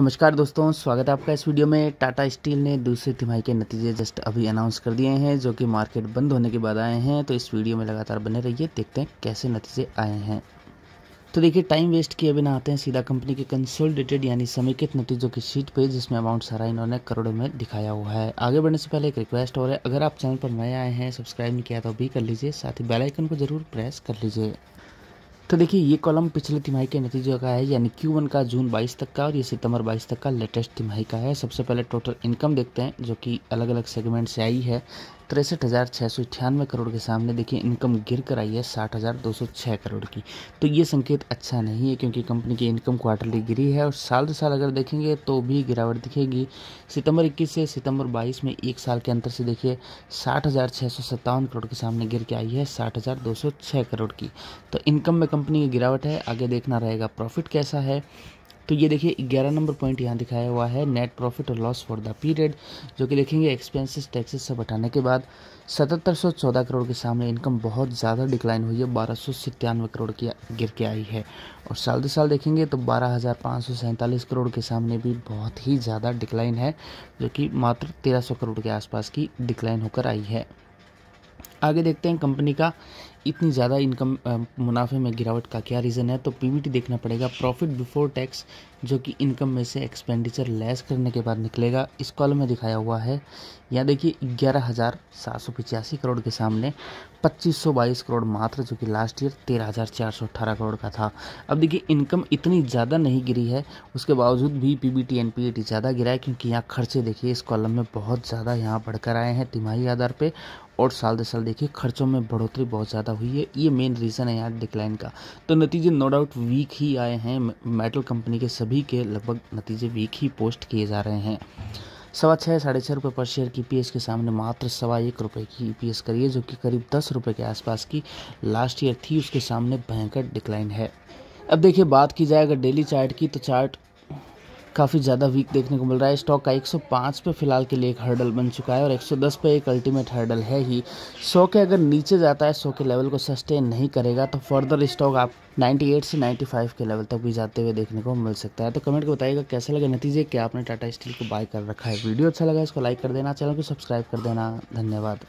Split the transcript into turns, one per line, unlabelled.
नमस्कार दोस्तों स्वागत है आपका इस वीडियो में टाटा स्टील ने दूसरी तिमाही के नतीजे जस्ट अभी अनाउंस कर दिए हैं जो कि मार्केट बंद होने के बाद आए हैं तो इस वीडियो में लगातार बने रहिए देखते हैं कैसे नतीजे आए हैं तो देखिए टाइम वेस्ट किए बिना आते हैं सीधा कंपनी के कंसोलिडेटेड यानी समेकित नतीजों की शीट पे जिसमें अमाउंट सारा इन्होंने करोड़ों में दिखाया हुआ है आगे बढ़ने से पहले एक रिक्वेस्ट और है अगर आप चैनल पर नए आए हैं सब्सक्राइब नहीं किया तो भी कर लीजिए साथ ही बेलाइकन को जरूर प्रेस कर लीजिए तो देखिए ये कॉलम पिछले तिमाही के नतीजों का है यानी Q1 का जून 22 तक का और ये सितंबर 22 तक का लेटेस्ट तिमाही का है सबसे पहले टोटल इनकम देखते हैं जो कि अलग अलग सेगमेंट से आई है तिरसठ हज़ार छः सौ अठानवे करोड़ के सामने देखिए इनकम गिर कर आई है साठ हज़ार दो सौ छः करोड़ की तो ये संकेत अच्छा नहीं है क्योंकि कंपनी की इनकम क्वार्टरली गिरी है और साल दो साल अगर देखेंगे तो भी गिरावट दिखेगी सितंबर इक्कीस से सितंबर बाईस में एक साल के अंतर से देखिए साठ हज़ार छः सौ सत्तावन करोड़ के सामने गिर के आई है साठ हज़ार दो सौ छः करोड़ की तो इनकम में कंपनी की गिरावट है आगे देखना रहेगा प्रॉफिट कैसा है तो ये देखिए ग्यारह नंबर पॉइंट यहाँ दिखाया हुआ है नेट प्रॉफिट और लॉस फॉर द पीरियड जो कि देखेंगे एक्सपेंसेस टैक्सेस सब हटाने के बाद सतहत्तर सौ चौदह करोड़ के सामने इनकम बहुत ज़्यादा डिक्लाइन हुई है बारह सौ सितानवे करोड़ की गिर के आई है और साल दो साल देखेंगे तो बारह हज़ार पाँच सौ सैंतालीस करोड़ के सामने भी बहुत ही ज़्यादा डिक्लाइन है जो कि मात्र तेरह सौ करोड़ के आसपास की डिक्लाइन होकर आई है आगे देखते हैं कंपनी का इतनी ज़्यादा इनकम मुनाफे में गिरावट का क्या रीज़न है तो पीवीटी देखना पड़ेगा प्रॉफिट बिफोर टैक्स जो कि इनकम में से एक्सपेंडिचर लेस करने के बाद निकलेगा इस कॉलम में दिखाया हुआ है यहाँ देखिए ग्यारह हज़ार सात सौ पिचासी करोड़ के सामने पच्चीस सौ बाईस करोड़ मात्र जो कि लास्ट ईयर तेरह हज़ार चार सौ अठारह करोड़ का था अब देखिए इनकम इतनी ज़्यादा नहीं गिरी है उसके बावजूद भी P B T N P T ज़्यादा गिरा है क्योंकि यहाँ खर्चे देखिए इस कॉलम में बहुत ज़्यादा यहाँ बढ़कर आए हैं तिमाही आधार पर और साल दर साल देखिए खर्चों में बढ़ोतरी बहुत ज़्यादा हुई है ये मेन रीज़न है यहाँ डिक्लाइन का तो नतीजे नो डाउट वीक ही आए हैं मेटल कंपनी के सभी के लगभग नतीजे वीक ही पोस्ट किए जा रहे हैं सवा छः साढ़े छः रुपये पर शेयर की पी के सामने मात्र सवा एक रुपये की ई पी करिए जो कि करीब दस रुपये के आसपास की लास्ट ईयर थी उसके सामने भयंकर डिक्लाइन है अब देखिए बात की जाए अगर डेली चार्ट की तो चार्ट काफ़ी ज़्यादा वीक देखने को मिल रहा है स्टॉक का 105 पे फिलहाल के लिए एक हर्डल बन चुका है और 110 पे एक अल्टीमेट हर्डल है ही 100 के अगर नीचे जाता है 100 के लेवल को सस्टेन नहीं करेगा तो फर्दर स्टॉक आप 98 से 95 के लेवल तक भी जाते हुए देखने को मिल सकता है तो कमेंट को बताइएगा कैसे लगे नतीजे क्या आपने टाटा स्टील को बाय कर रखा है वीडियो अच्छा लगा इसको लाइक कर देना चैनल को सब्सक्राइब कर देना धन्यवाद